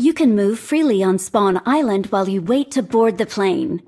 You can move freely on Spawn Island while you wait to board the plane.